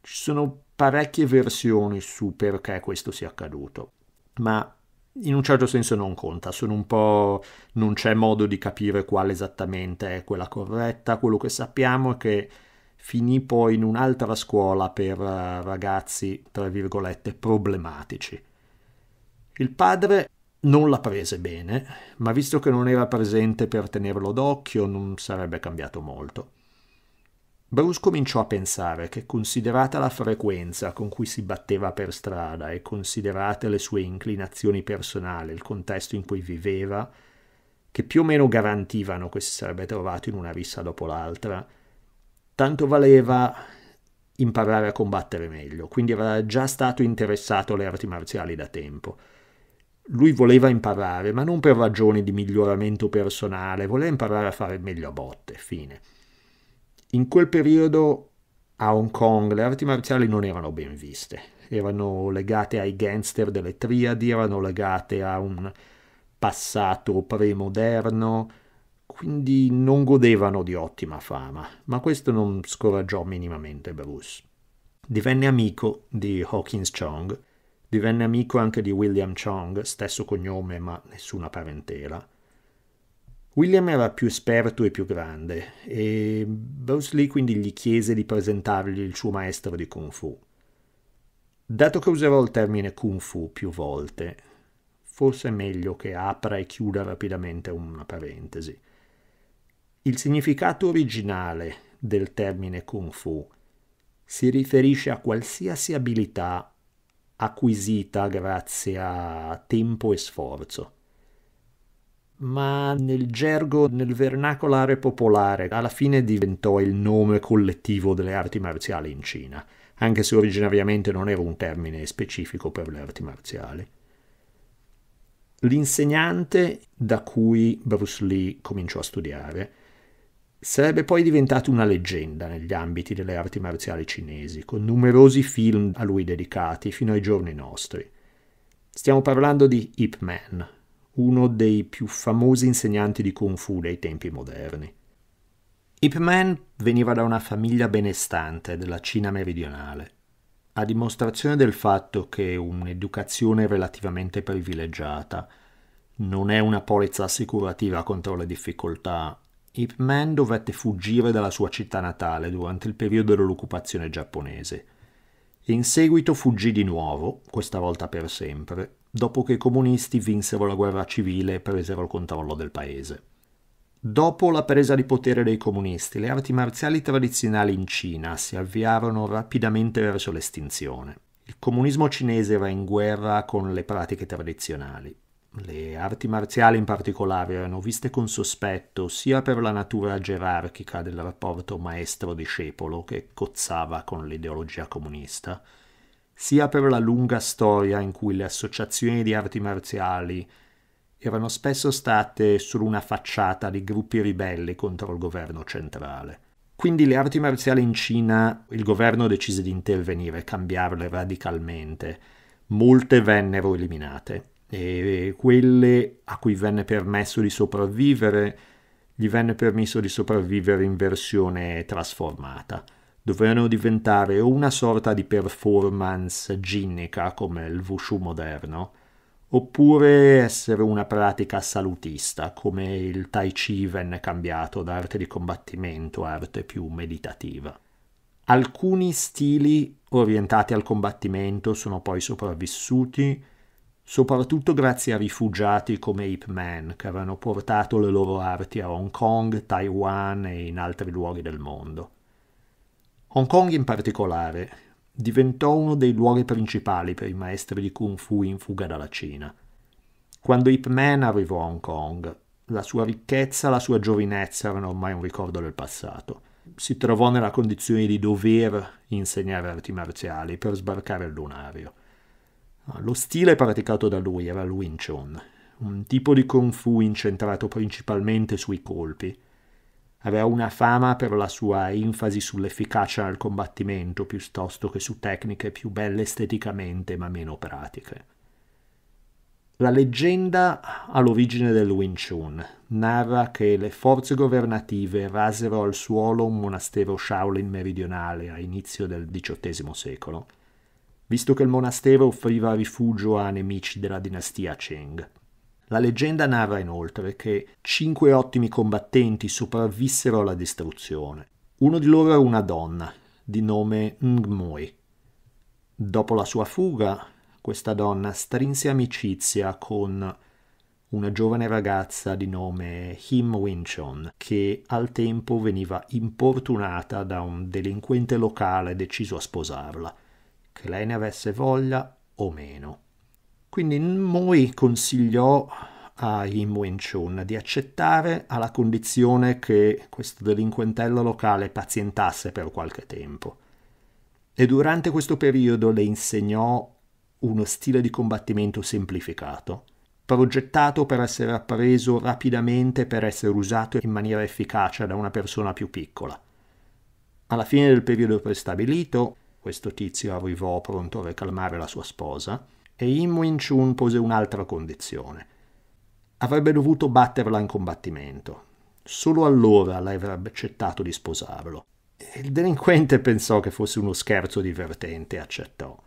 Ci sono parecchie versioni su perché questo sia accaduto, ma in un certo senso non conta, sono un po'... non c'è modo di capire quale esattamente è quella corretta, quello che sappiamo è che finì poi in un'altra scuola per eh, ragazzi, tra virgolette, problematici. Il padre non la prese bene, ma visto che non era presente per tenerlo d'occhio non sarebbe cambiato molto. Bruce cominciò a pensare che, considerata la frequenza con cui si batteva per strada e considerate le sue inclinazioni personali, il contesto in cui viveva, che più o meno garantivano che si sarebbe trovato in una rissa dopo l'altra, tanto valeva imparare a combattere meglio, quindi era già stato interessato alle arti marziali da tempo lui voleva imparare, ma non per ragioni di miglioramento personale, voleva imparare a fare meglio a botte, fine. In quel periodo a Hong Kong le arti marziali non erano ben viste, erano legate ai gangster delle triadi, erano legate a un passato premoderno, quindi non godevano di ottima fama, ma questo non scoraggiò minimamente Bruce. Divenne amico di Hawkins Chong Divenne amico anche di William Chong, stesso cognome ma nessuna parentela. William era più esperto e più grande e Bruce Lee quindi gli chiese di presentargli il suo maestro di Kung Fu. Dato che userò il termine Kung Fu più volte, forse è meglio che apra e chiuda rapidamente una parentesi. Il significato originale del termine Kung Fu si riferisce a qualsiasi abilità acquisita grazie a tempo e sforzo. Ma nel gergo, nel vernacolare popolare, alla fine diventò il nome collettivo delle arti marziali in Cina, anche se originariamente non era un termine specifico per le arti marziali. L'insegnante da cui Bruce Lee cominciò a studiare Sarebbe poi diventato una leggenda negli ambiti delle arti marziali cinesi, con numerosi film a lui dedicati fino ai giorni nostri. Stiamo parlando di Ip Man, uno dei più famosi insegnanti di Kung Fu dei tempi moderni. Ip Man veniva da una famiglia benestante della Cina meridionale. A dimostrazione del fatto che un'educazione relativamente privilegiata non è una polizza assicurativa contro le difficoltà Ip Man dovette fuggire dalla sua città natale durante il periodo dell'occupazione giapponese. In seguito fuggì di nuovo, questa volta per sempre, dopo che i comunisti vinsero la guerra civile e presero il controllo del paese. Dopo la presa di potere dei comunisti, le arti marziali tradizionali in Cina si avviarono rapidamente verso l'estinzione. Il comunismo cinese era in guerra con le pratiche tradizionali le arti marziali in particolare erano viste con sospetto sia per la natura gerarchica del rapporto maestro-discepolo che cozzava con l'ideologia comunista, sia per la lunga storia in cui le associazioni di arti marziali erano spesso state solo una facciata di gruppi ribelli contro il governo centrale. Quindi le arti marziali in Cina, il governo decise di intervenire, cambiarle radicalmente. Molte vennero eliminate e quelle a cui venne permesso di sopravvivere gli venne permesso di sopravvivere in versione trasformata. Dovevano diventare una sorta di performance ginnica come il wushu moderno, oppure essere una pratica salutista come il tai chi venne cambiato da arte di combattimento a arte più meditativa. Alcuni stili orientati al combattimento sono poi sopravvissuti, soprattutto grazie a rifugiati come Ip Man che avevano portato le loro arti a Hong Kong, Taiwan e in altri luoghi del mondo. Hong Kong in particolare diventò uno dei luoghi principali per i maestri di Kung Fu in fuga dalla Cina. Quando Ip Man arrivò a Hong Kong, la sua ricchezza e la sua giovinezza erano ormai un ricordo del passato. Si trovò nella condizione di dover insegnare arti marziali per sbarcare il lunario. Ah, lo stile praticato da lui era il Wing Chun, un tipo di Kung Fu incentrato principalmente sui colpi. Aveva una fama per la sua enfasi sull'efficacia al combattimento piuttosto che su tecniche più belle esteticamente ma meno pratiche. La leggenda all'origine del Wing Chun narra che le forze governative rasero al suolo un monastero Shaolin meridionale a inizio del XVIII secolo visto che il monastero offriva rifugio a nemici della dinastia Cheng. La leggenda narra inoltre che cinque ottimi combattenti sopravvissero alla distruzione. Uno di loro era una donna, di nome Ngmoi. Dopo la sua fuga, questa donna strinse amicizia con una giovane ragazza di nome Him Winchon, che al tempo veniva importunata da un delinquente locale deciso a sposarla che lei ne avesse voglia o meno. Quindi Moi consigliò a Yim Wen Chun di accettare alla condizione che questo delinquentello locale pazientasse per qualche tempo. E durante questo periodo le insegnò uno stile di combattimento semplificato, progettato per essere appreso rapidamente per essere usato in maniera efficace da una persona più piccola. Alla fine del periodo prestabilito, questo tizio arrivò pronto a reclamare la sua sposa e Im Win Chun pose un'altra condizione. Avrebbe dovuto batterla in combattimento. Solo allora lei avrebbe accettato di sposarlo. Il delinquente pensò che fosse uno scherzo divertente e accettò.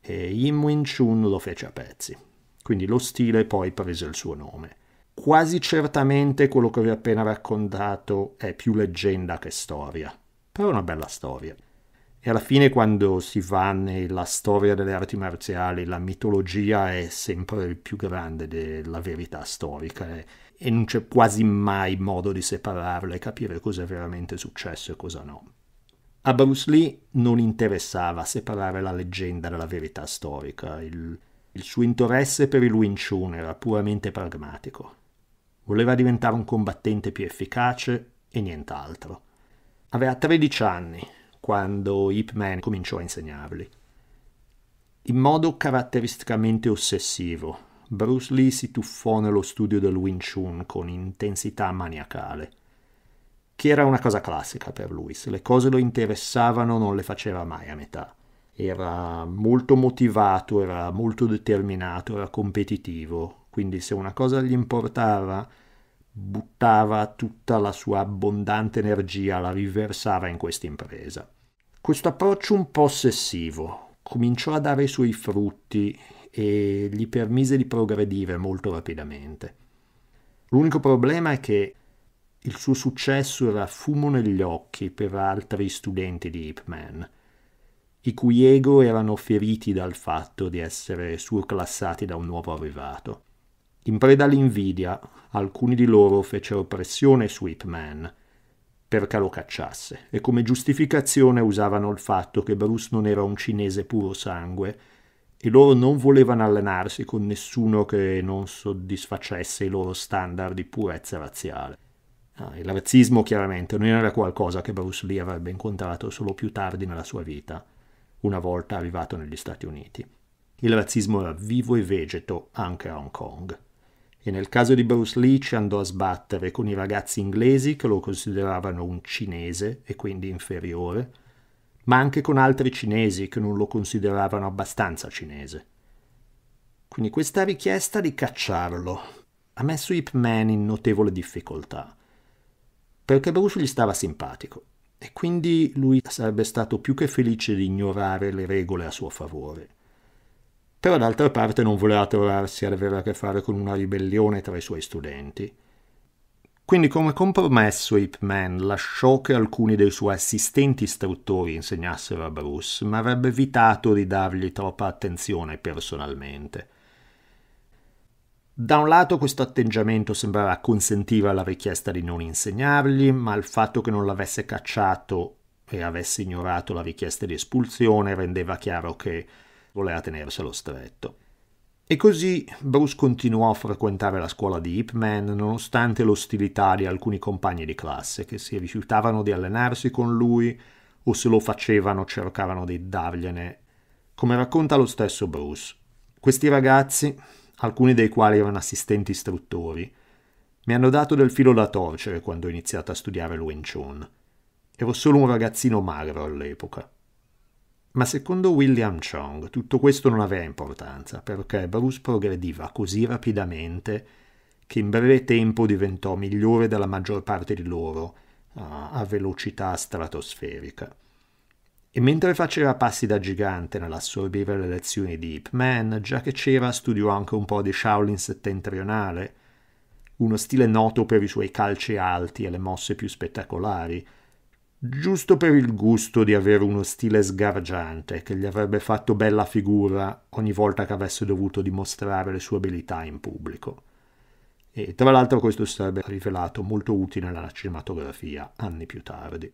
E Im Win Chun lo fece a pezzi. Quindi lo stile poi prese il suo nome. Quasi certamente quello che vi ho appena raccontato è più leggenda che storia, però è una bella storia. E alla fine quando si va nella storia delle arti marziali, la mitologia è sempre il più grande della verità storica eh? e non c'è quasi mai modo di separarla e capire cosa è veramente successo e cosa no. A Bruce Lee non interessava separare la leggenda dalla verità storica, il, il suo interesse per il Wing Chun era puramente pragmatico. Voleva diventare un combattente più efficace e nient'altro. Aveva 13 anni quando Ip Man cominciò a insegnarli. In modo caratteristicamente ossessivo, Bruce Lee si tuffò nello studio del Wing Chun con intensità maniacale, che era una cosa classica per lui, se le cose lo interessavano non le faceva mai a metà. Era molto motivato, era molto determinato, era competitivo, quindi se una cosa gli importava buttava tutta la sua abbondante energia, la riversava in questa impresa. Questo approccio un po' ossessivo cominciò a dare i suoi frutti e gli permise di progredire molto rapidamente. L'unico problema è che il suo successo era fumo negli occhi per altri studenti di Hipman, i cui ego erano feriti dal fatto di essere surclassati da un nuovo arrivato. In preda all'invidia, alcuni di loro fecero pressione su Ip perché lo cacciasse e come giustificazione usavano il fatto che Bruce non era un cinese puro sangue e loro non volevano allenarsi con nessuno che non soddisfacesse i loro standard di purezza razziale. Ah, il razzismo chiaramente non era qualcosa che Bruce Lee avrebbe incontrato solo più tardi nella sua vita, una volta arrivato negli Stati Uniti. Il razzismo era vivo e vegeto anche a Hong Kong e nel caso di Bruce Lee ci andò a sbattere con i ragazzi inglesi che lo consideravano un cinese e quindi inferiore, ma anche con altri cinesi che non lo consideravano abbastanza cinese. Quindi questa richiesta di cacciarlo ha messo Ip Man in notevole difficoltà, perché Bruce gli stava simpatico e quindi lui sarebbe stato più che felice di ignorare le regole a suo favore però d'altra parte non voleva trovarsi ad avere a che fare con una ribellione tra i suoi studenti. Quindi come compromesso Man lasciò che alcuni dei suoi assistenti istruttori insegnassero a Bruce, ma avrebbe evitato di dargli troppa attenzione personalmente. Da un lato questo atteggiamento sembrava consentire alla richiesta di non insegnargli, ma il fatto che non l'avesse cacciato e avesse ignorato la richiesta di espulsione rendeva chiaro che voleva tenerselo stretto. E così Bruce continuò a frequentare la scuola di Ip Man nonostante l'ostilità di alcuni compagni di classe che si rifiutavano di allenarsi con lui o se lo facevano cercavano di dargliene. Come racconta lo stesso Bruce, questi ragazzi, alcuni dei quali erano assistenti istruttori, mi hanno dato del filo da torcere quando ho iniziato a studiare il Chun. Ero solo un ragazzino magro all'epoca ma secondo William Chong tutto questo non aveva importanza perché Bruce progrediva così rapidamente che in breve tempo diventò migliore della maggior parte di loro a velocità stratosferica. E mentre faceva passi da gigante nell'assorbire le lezioni di Ip Man, già che c'era studiò anche un po' di Shaolin settentrionale, uno stile noto per i suoi calci alti e le mosse più spettacolari, giusto per il gusto di avere uno stile sgargiante che gli avrebbe fatto bella figura ogni volta che avesse dovuto dimostrare le sue abilità in pubblico. E tra l'altro questo sarebbe rivelato molto utile nella cinematografia anni più tardi.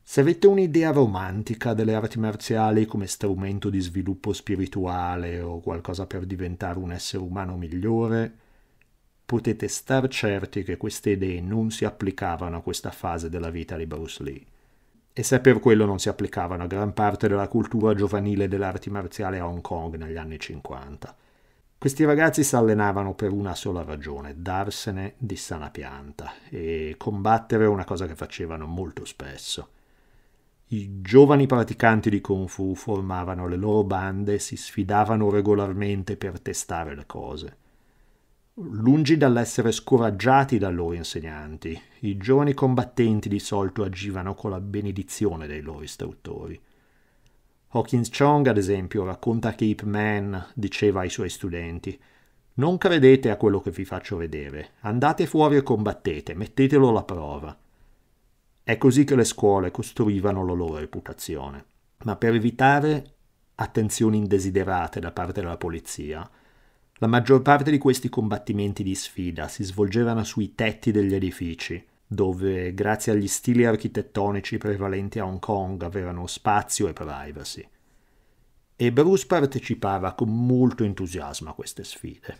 Se avete un'idea romantica delle arti marziali come strumento di sviluppo spirituale o qualcosa per diventare un essere umano migliore, potete star certi che queste idee non si applicavano a questa fase della vita di Bruce Lee. E se per quello non si applicavano a gran parte della cultura giovanile dell'arte marziale a Hong Kong negli anni 50. Questi ragazzi si allenavano per una sola ragione, darsene di sana pianta e combattere una cosa che facevano molto spesso. I giovani praticanti di Kung Fu formavano le loro bande e si sfidavano regolarmente per testare le cose. Lungi dall'essere scoraggiati dai loro insegnanti, i giovani combattenti di solito agivano con la benedizione dei loro istruttori. Hawkins Chong, ad esempio, racconta che Ip Man diceva ai suoi studenti «Non credete a quello che vi faccio vedere, andate fuori e combattete, mettetelo alla prova». È così che le scuole costruivano la loro reputazione. Ma per evitare attenzioni indesiderate da parte della polizia, la maggior parte di questi combattimenti di sfida si svolgevano sui tetti degli edifici, dove, grazie agli stili architettonici prevalenti a Hong Kong, avevano spazio e privacy. E Bruce partecipava con molto entusiasmo a queste sfide.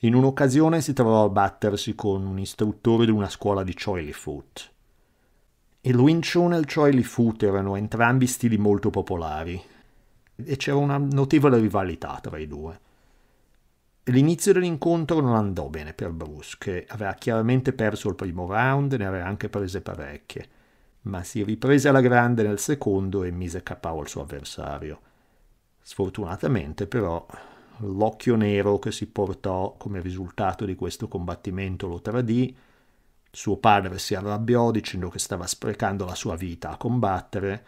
In un'occasione si trovò a battersi con un istruttore di una scuola di Choi Li Foot. Il Wing Chun e il Choi Li Foot erano entrambi stili molto popolari e c'era una notevole rivalità tra i due. L'inizio dell'incontro non andò bene per Bruce, che aveva chiaramente perso il primo round, ne aveva anche prese parecchie, ma si riprese alla grande nel secondo e mise capo al suo avversario. Sfortunatamente però l'occhio nero che si portò come risultato di questo combattimento lo tradì, suo padre si arrabbiò dicendo che stava sprecando la sua vita a combattere,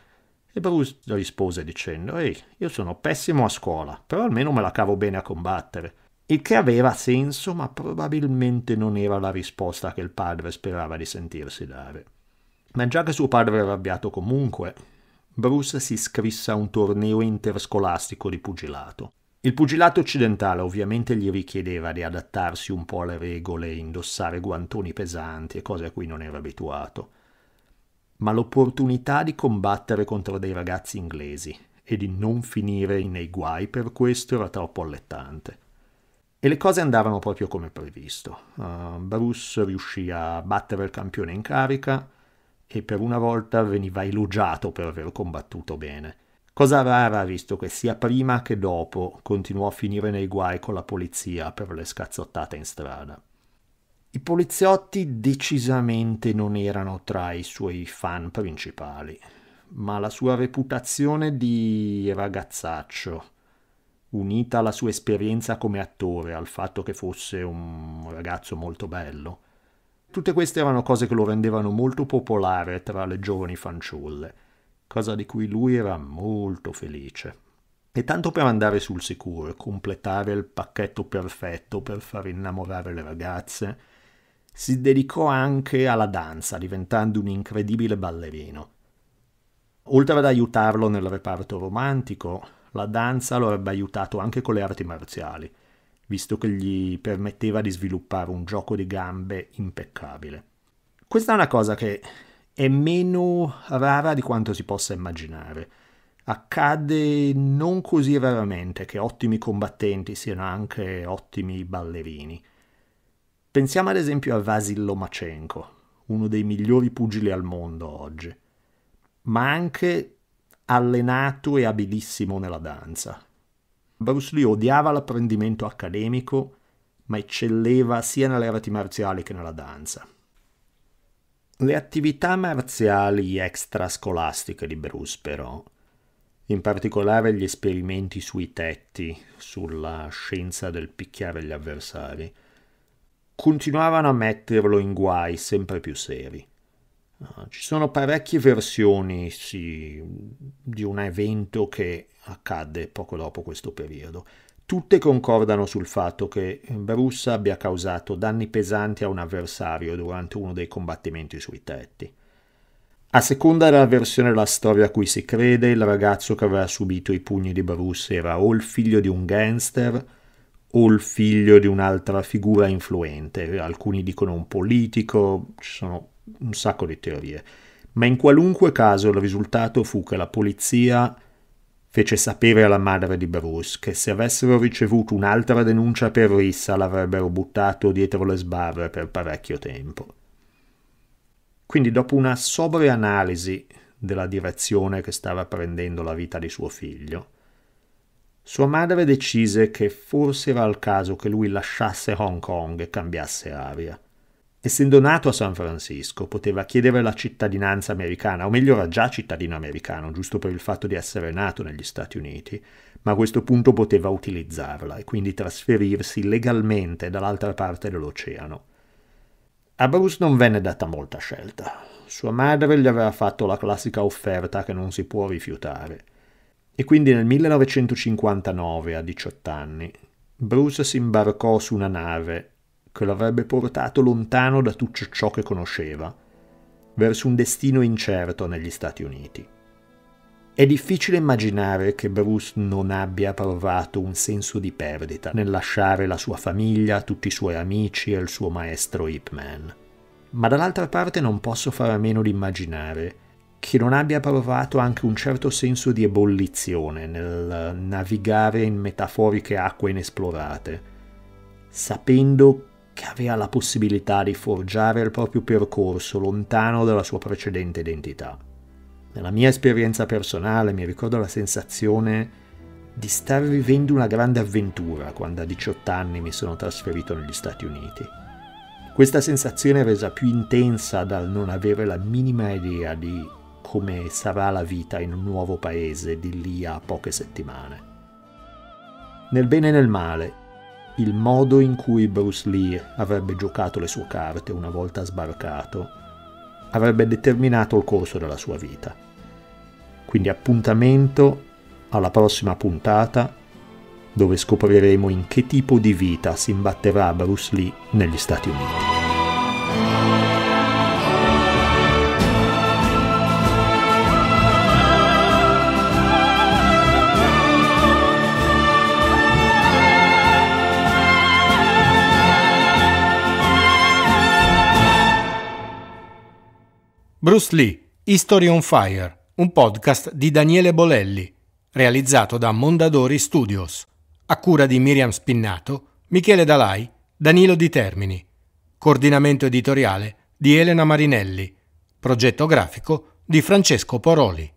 e Bruce rispose dicendo «Ehi, io sono pessimo a scuola, però almeno me la cavo bene a combattere» il che aveva senso ma probabilmente non era la risposta che il padre sperava di sentirsi dare. Ma già che suo padre era arrabbiato comunque, Bruce si iscrisse a un torneo interscolastico di pugilato. Il pugilato occidentale ovviamente gli richiedeva di adattarsi un po' alle regole, indossare guantoni pesanti e cose a cui non era abituato. Ma l'opportunità di combattere contro dei ragazzi inglesi e di non finire nei guai per questo era troppo allettante e le cose andavano proprio come previsto. Uh, Bruce riuscì a battere il campione in carica e per una volta veniva elogiato per aver combattuto bene. Cosa rara visto che sia prima che dopo continuò a finire nei guai con la polizia per le scazzottate in strada. I poliziotti decisamente non erano tra i suoi fan principali, ma la sua reputazione di ragazzaccio unita alla sua esperienza come attore, al fatto che fosse un ragazzo molto bello. Tutte queste erano cose che lo rendevano molto popolare tra le giovani fanciulle, cosa di cui lui era molto felice. E tanto per andare sul sicuro, e completare il pacchetto perfetto per far innamorare le ragazze, si dedicò anche alla danza, diventando un incredibile ballerino. Oltre ad aiutarlo nel reparto romantico, la danza lo avrebbe aiutato anche con le arti marziali, visto che gli permetteva di sviluppare un gioco di gambe impeccabile. Questa è una cosa che è meno rara di quanto si possa immaginare. Accade non così raramente che ottimi combattenti siano anche ottimi ballerini. Pensiamo ad esempio a Vasil Lomachenko, uno dei migliori pugili al mondo oggi, ma anche allenato e abilissimo nella danza. Bruce Lee odiava l'apprendimento accademico, ma eccelleva sia nelle arti marziali che nella danza. Le attività marziali extrascolastiche di Bruce, però, in particolare gli esperimenti sui tetti, sulla scienza del picchiare gli avversari, continuavano a metterlo in guai sempre più seri. Ah, ci sono parecchie versioni sì, di un evento che accadde poco dopo questo periodo. Tutte concordano sul fatto che Bruce abbia causato danni pesanti a un avversario durante uno dei combattimenti sui tetti. A seconda della versione della storia a cui si crede, il ragazzo che aveva subito i pugni di Bruce era o il figlio di un gangster o il figlio di un'altra figura influente. Alcuni dicono un politico, ci sono un sacco di teorie, ma in qualunque caso il risultato fu che la polizia fece sapere alla madre di Bruce che se avessero ricevuto un'altra denuncia per rissa l'avrebbero buttato dietro le sbarre per parecchio tempo. Quindi dopo una sobria analisi della direzione che stava prendendo la vita di suo figlio, sua madre decise che forse era il caso che lui lasciasse Hong Kong e cambiasse aria. Essendo nato a San Francisco, poteva chiedere la cittadinanza americana, o meglio era già cittadino americano, giusto per il fatto di essere nato negli Stati Uniti, ma a questo punto poteva utilizzarla e quindi trasferirsi legalmente dall'altra parte dell'oceano. A Bruce non venne data molta scelta. Sua madre gli aveva fatto la classica offerta che non si può rifiutare. E quindi nel 1959, a 18 anni, Bruce si imbarcò su una nave che l'avrebbe portato lontano da tutto ciò che conosceva, verso un destino incerto negli Stati Uniti. È difficile immaginare che Bruce non abbia provato un senso di perdita nel lasciare la sua famiglia, tutti i suoi amici e il suo maestro Hipman. Ma dall'altra parte non posso fare a meno di immaginare che non abbia provato anche un certo senso di ebollizione nel navigare in metaforiche acque inesplorate, sapendo che aveva la possibilità di forgiare il proprio percorso lontano dalla sua precedente identità. Nella mia esperienza personale mi ricordo la sensazione di star vivendo una grande avventura quando a 18 anni mi sono trasferito negli Stati Uniti. Questa sensazione è resa più intensa dal non avere la minima idea di come sarà la vita in un nuovo paese di lì a poche settimane. Nel bene e nel male, il modo in cui Bruce Lee avrebbe giocato le sue carte una volta sbarcato avrebbe determinato il corso della sua vita. Quindi appuntamento alla prossima puntata dove scopriremo in che tipo di vita si imbatterà Bruce Lee negli Stati Uniti. Bruce Lee, History on Fire, un podcast di Daniele Bolelli, realizzato da Mondadori Studios, a cura di Miriam Spinnato, Michele Dalai, Danilo Di Termini, coordinamento editoriale di Elena Marinelli, progetto grafico di Francesco Poroli.